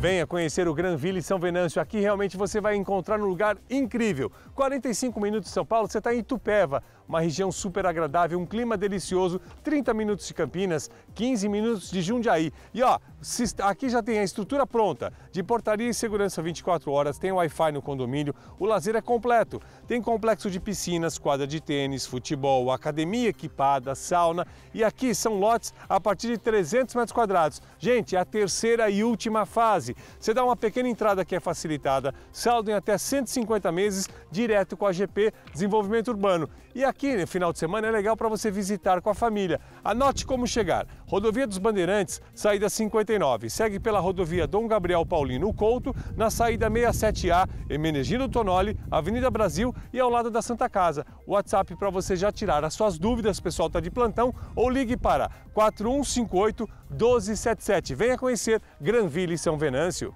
Venha conhecer o Granville São Venâncio. Aqui realmente você vai encontrar um lugar incrível. 45 minutos de São Paulo, você está em Itupeva, uma região super agradável, um clima delicioso, 30 minutos de Campinas, 15 minutos de Jundiaí. E ó, aqui já tem a estrutura pronta, de portaria e segurança 24 horas, tem Wi-Fi no condomínio, o lazer é completo. Tem complexo de piscinas, quadra de tênis, futebol, academia equipada, sauna e aqui são lotes a partir de 300 metros quadrados. Gente, é a terceira e última fase. Você dá uma pequena entrada que é facilitada, saldo em até 150 meses, direto com a GP Desenvolvimento Urbano. E aqui, no final de semana, é legal para você visitar com a família. Anote como chegar. Rodovia dos Bandeirantes, saída 59. Segue pela rodovia Dom Gabriel Paulino Couto, na saída 67A, Emenegindo Tonoli, Avenida Brasil e ao lado da Santa Casa. O WhatsApp para você já tirar as suas dúvidas, pessoal está de plantão, ou ligue para 4158 1277. Venha conhecer Granville e São Venâncio. Venâncio